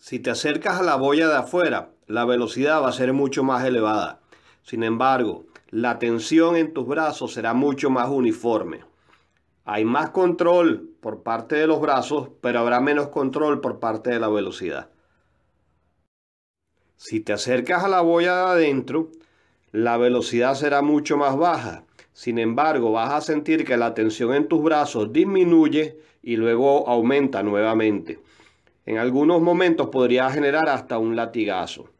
Si te acercas a la boya de afuera, la velocidad va a ser mucho más elevada. Sin embargo, la tensión en tus brazos será mucho más uniforme. Hay más control por parte de los brazos, pero habrá menos control por parte de la velocidad. Si te acercas a la boya de adentro, la velocidad será mucho más baja. Sin embargo, vas a sentir que la tensión en tus brazos disminuye y luego aumenta nuevamente en algunos momentos podría generar hasta un latigazo.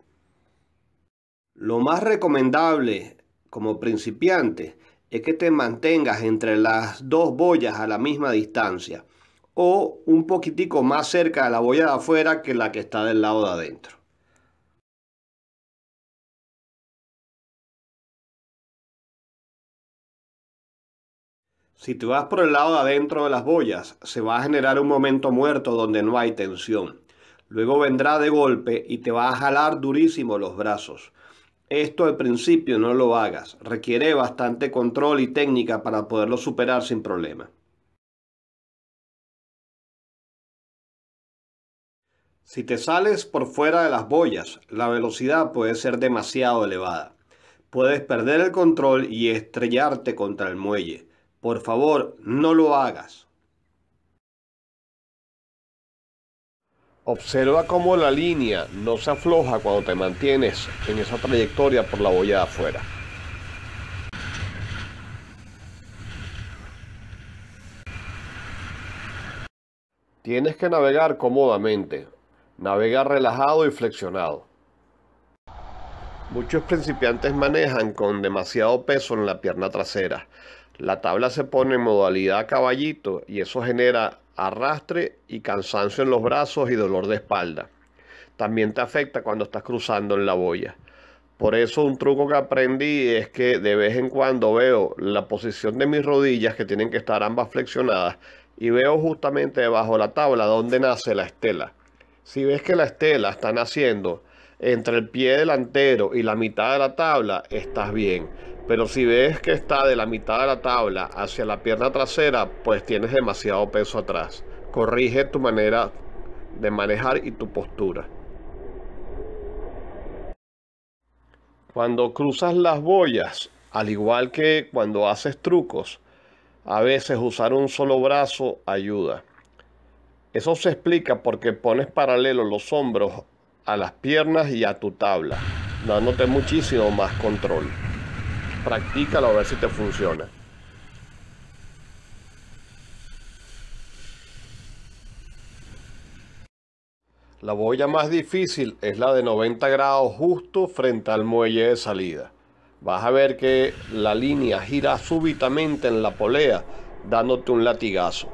Lo más recomendable como principiante es que te mantengas entre las dos boyas a la misma distancia o un poquitico más cerca de la boya de afuera que la que está del lado de adentro. Si te vas por el lado de adentro de las boyas, se va a generar un momento muerto donde no hay tensión. Luego vendrá de golpe y te va a jalar durísimo los brazos. Esto al principio no lo hagas. Requiere bastante control y técnica para poderlo superar sin problema. Si te sales por fuera de las boyas, la velocidad puede ser demasiado elevada. Puedes perder el control y estrellarte contra el muelle. Por favor, no lo hagas. Observa cómo la línea no se afloja cuando te mantienes en esa trayectoria por la boya de afuera. Tienes que navegar cómodamente. Navega relajado y flexionado. Muchos principiantes manejan con demasiado peso en la pierna trasera, la tabla se pone en modalidad caballito y eso genera arrastre y cansancio en los brazos y dolor de espalda. También te afecta cuando estás cruzando en la boya. Por eso un truco que aprendí es que de vez en cuando veo la posición de mis rodillas que tienen que estar ambas flexionadas y veo justamente debajo de la tabla donde nace la estela. Si ves que la estela está naciendo entre el pie delantero y la mitad de la tabla, estás bien. Pero si ves que está de la mitad de la tabla hacia la pierna trasera, pues tienes demasiado peso atrás. Corrige tu manera de manejar y tu postura. Cuando cruzas las boyas, al igual que cuando haces trucos, a veces usar un solo brazo ayuda. Eso se explica porque pones paralelo los hombros a las piernas y a tu tabla, dándote muchísimo más control. Practícalo a ver si te funciona. La boya más difícil es la de 90 grados justo frente al muelle de salida. Vas a ver que la línea gira súbitamente en la polea dándote un latigazo.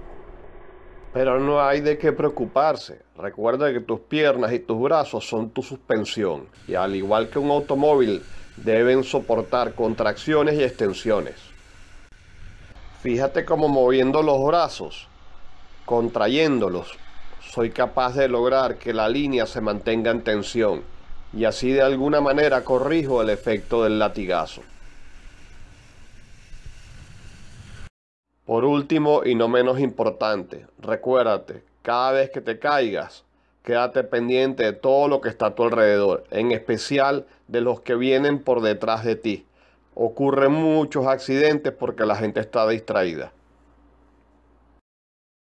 Pero no hay de qué preocuparse. Recuerda que tus piernas y tus brazos son tu suspensión y al igual que un automóvil deben soportar contracciones y extensiones. Fíjate cómo moviendo los brazos, contrayéndolos, soy capaz de lograr que la línea se mantenga en tensión y así de alguna manera corrijo el efecto del latigazo. Por último y no menos importante, recuérdate, cada vez que te caigas, quédate pendiente de todo lo que está a tu alrededor, en especial de los que vienen por detrás de ti. Ocurren muchos accidentes porque la gente está distraída.